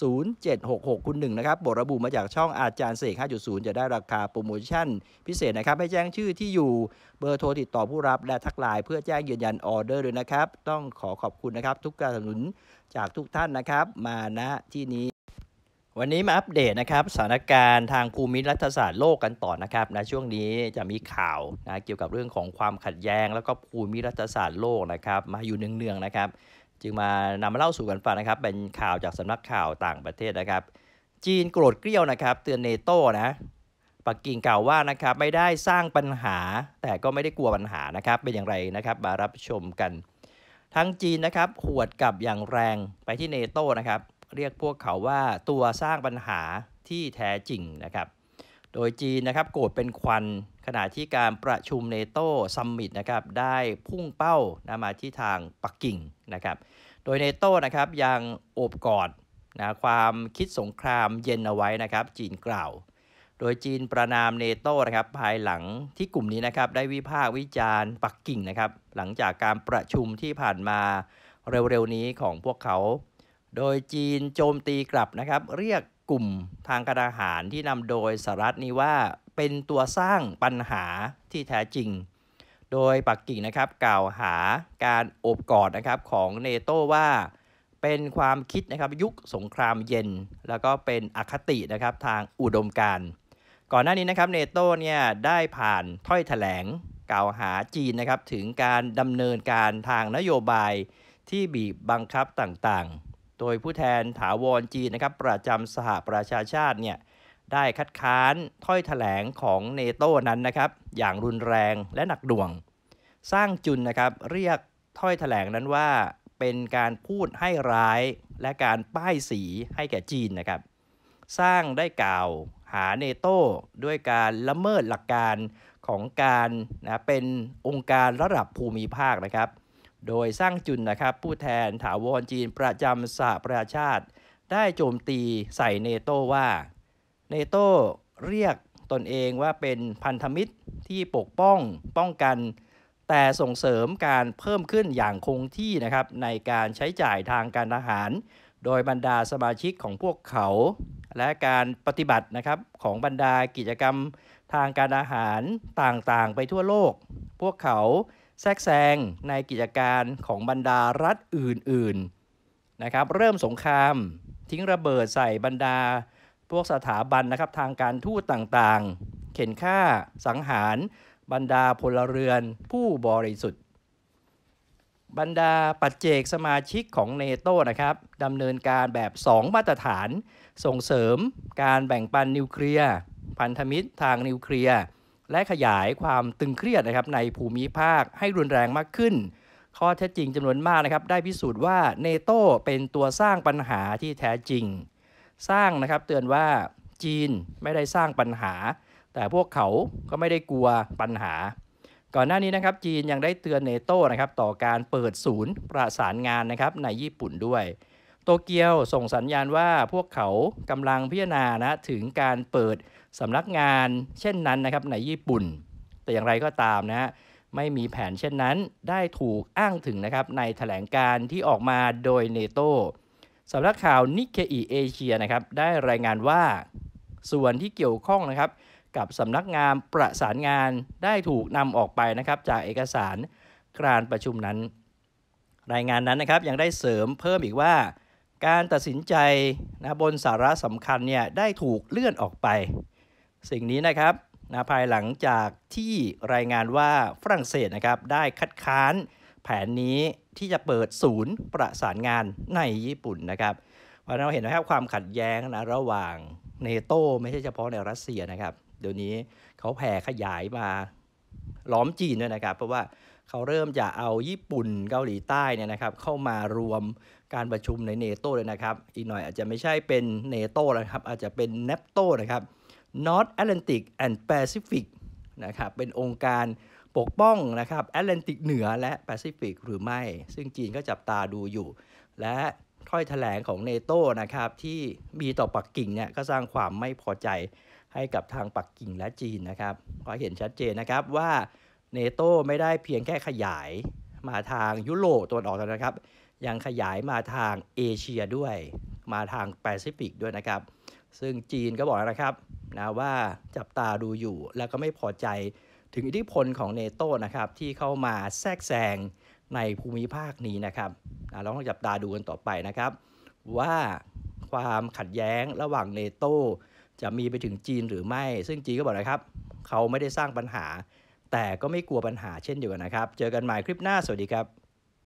0766คุณหนึ่งนะครับบทระบุมาจากช่องอาจารย์เสก5.0 จะได้ราคาโปรโมชั่น พิเศษนะครับให้แจ้งชื่อที่อยู่เบอร์โทรติดต่อผู้รับและทักไลน์เพื่อแจ้งยืนยันออเดอร์ด้วยนะครับต้องขอขอบคุณนะครับ ทุกการสนับสนุนจากทุกท่านนะครับ มาณที่นี้ วันนี้มาอัปเดตนะครับสถานการณ์ทางภูมิรัฐศาสตร์โลกกันต่อนะครับในะช่วงนี้จะมีข่าวนะเกี่ยวกับเรื่องของความขัดแย้งแล้วก็ภูมิรัฐศาสตร์โลกนะครับมาอยู่เนืองๆนะครับจึงมานำมาเล่าสู่กันฟังนะครับ เป็นข่าวจากสำนักข่าวต่างประเทศนะครับ จีนโกรธเกลี้ยวนะครับ เตือนเนโต้นะ ปักกิ่งกล่าวว่านะครับไม่ได้สร้างปัญหา แต่ก็ไม่ได้กลัวปัญหานะครับ เป็นอย่างไรนะครับมารับชมกัน ทั้งจีนนะครับหวดกลับอย่างแรงไปที่เนโต้นะครับ เรียกพวกเขาว่าตัวสร้างปัญหาที่แท้จริงนะครับโดยจีนนะครับโกรธเป็นควันขณะที่การประชุมเนโต้ซัมมิตนะครับได้พุ่งเป้านะมาที่ทางปักกิ่งนะครับ โดยเนโต้นะครับยังโอบกอดนะความคิดสงครามเย็นเอาไว้นะครับ จีนกล่าว โดยจีนประนามเนโต้นะครับภายหลังที่กลุ่มนี้นะครับได้วิพากษ์วิจารณ์ปักกิ่งนะครับ หลังจากการประชุมที่ผ่านมาเร็วๆนี้ของพวกเขา โดยจีนโจมตีกลับนะครับ เรียกกลุ่มทางการทหารที่นำโดยสหรัฐนี้ว่าเป็นตัวสร้างปัญหาที่แท้จริง โดยปักกิ่งนะครับกล่าวหาการโอบกอดนะครับของเนโตว่าเป็นความคิดนะครับยุคสงครามเย็น แล้วก็เป็นอคตินะครับทางอุดมการก่อนหน้านี้นะครับเนโตเนี่ยได้ผ่านถ้อยถแถลงกล่าวหาจีนนะครับถึงการดำเนินการทางนโยบายที่บีบบังคับต่าง ๆโดยผู้แทนถาวรจีนนะครับ ประจำสหประชาชาติเนี่ยได้คัดค้านถ้อยถแถลงของเนโต้นั้นนะครับ อย่างรุนแรงและหนักดวง สร้างจุนนะครับเรียกถ้อยถแถลงนั้นว่า เป็นการพูดให้ร้ายและการป้ายสีให้แก่จีนนะครับ สร้างได้กล่าวหาเนโต้ด้วยการละเมิดหลักการของการนะเป็นองค์การระดับภูมิภาคนะครับโดยสร้างจุนนะครับผู้แทนถาวรจีนประจำสหประชาชาติ ได้โจมตีใส่เนโตว่าเนโตเรียกตนเองว่าเป็นพันธมิตรที่ปกป้องป้องกัน แต่ส่งเสริมการเพิ่มขึ้นอย่างคงที่นะครับ ในการใช้จ่ายทางการทหาร โดยบรรดาสมาชิกของพวกเขา และการปฏิบัตินะครับของบรรดากิจกรรมทางการอาหารต่างๆ ไปทั่วโลก พวกเขาแทรกแซงในกิจการของบรรดารัฐอื่นๆนะครับเริ่มสงครามทิ้งระเบิดใส่บรรดาพวกสถาบันนะครับทางการทูตต่างๆ เข็นฆ่าสังหารบรรดาพลเรือนผู้บริสุทธิ์ บรรดาปัจเจกสมาชิกของเนโตนะครับดำเนินการแบบ2มาตรฐาน ส่งเสริมการแบ่งปันนิวเคลียร์ พันธมิตรทางนิวเคลียร์และขยายความตึงเครียดนะครับในภูมิภาคให้รุนแรงมากขึ้น ข้อเท็จจริงจำนวนมากนะครับได้พิสูจน์ว่าเนโตเป็นตัวสร้างปัญหาที่แท้จริง สร้างนะครับเตือนว่าจีนไม่ได้สร้างปัญหา แต่พวกเขาก็ไม่ได้กลัวปัญหา ก่อนหน้านี้นะครับ จีนยังได้เตือนเนโตนะครับต่อการเปิดศูนย์ประสานงานนะครับในญี่ปุ่นด้วยโตเกียวส่งสัญญาณว่าพวกเขากำลังพิจารณานะถึงการเปิดสำนักงานเช่นนั้นนะครับในญี่ปุ่น แต่อย่างไรก็ตามนะไม่มีแผนเช่นนั้นได้ถูกอ้างถึงนะครับ ในถแถลงการที่ออกมาโดยเนโตสำนักข่าวนิเคอีเอเชียนะครับ ได้รายงานว่าส่วนที่เกี่ยวข้องนะครับกับสำนักงานประสานงานได้ถูกนำออกไปนะครับ จากเอกสารการประชุมนั้น รายงานนั้นนะครับยังได้เสริมเพิ่มอีกว่าการตัดสินใจนะบนสาระสำคัญเนี่ย ได้ถูกเลื่อนออกไป สิ่งนี้นะครับนะภายหลังจากที่รายงานว่าฝรั่งเศสนะครับ ได้คัดค้านแผนนี้ที่จะเปิดศูนย์ประสานงานในญี่ปุ่นนะครับ เพราะเราเห็นนะครับความขัดแย้งนะ ระหว่างเนโตไม่ใช่เฉพาะในรัสเซียนะครับ เดี๋ยวนี้เขาแผ่ขยายมาล้อมจีนด้วยนะครับ เพราะว่าเขาเริ่มจะเอาญี่ปุ่นเกาหลีใต้เนี่ยนะครับเข้ามารวมการประชุมในเนโตเลยนะครับอีกหน่อยอาจจะไม่ใช่เป็นเนโตแล้วครับอาจจะเป็นเนปโตนะครับ North Atlantic and Pacific นะครับเป็นองค์การปกป้องนะครับแอตแลนติกเหนือและแปซิฟิกหรือไม่ ซึ่งจีนก็จับตาดูอยู่ และถ้อยถแถลงของเนโตนะครับที่มีต่อปักกิ่งเนี่ยก็สร้างความไม่พอใจให้กับทางปักกิ่งและจีนนะครับเ็ราเห็นชัดเจนนะครับว่าเนโตไม่ได้เพียงแค่ขยายมาทางยุโรปตัวออกนะครับ ยังขยายมาทางเอเชียด้วย มาทางแปซิฟิกด้วยนะครับ ซึ่งจีนก็บอกนะครับนะว่าจับตาดูอยู่แล้วก็ไม่พอใจถึงอิทธิพลของเนโตนะครับที่เข้ามาแทรกแซงในภูมิภาคนี้นะครับ เราต้องจับตาดูกันต่อไปนะครับ ว่าความขัดแย้งระหว่างเนโตจะมีไปถึงจีนหรือไม่ ซึ่งจีนก็บอกนะครับเขาไม่ได้สร้างปัญหาแต่ก็ไม่กลัวปัญหาเช่นเดียวกันนะครับ เจอกันใหม่คลิปหน้า สวัสดีครับ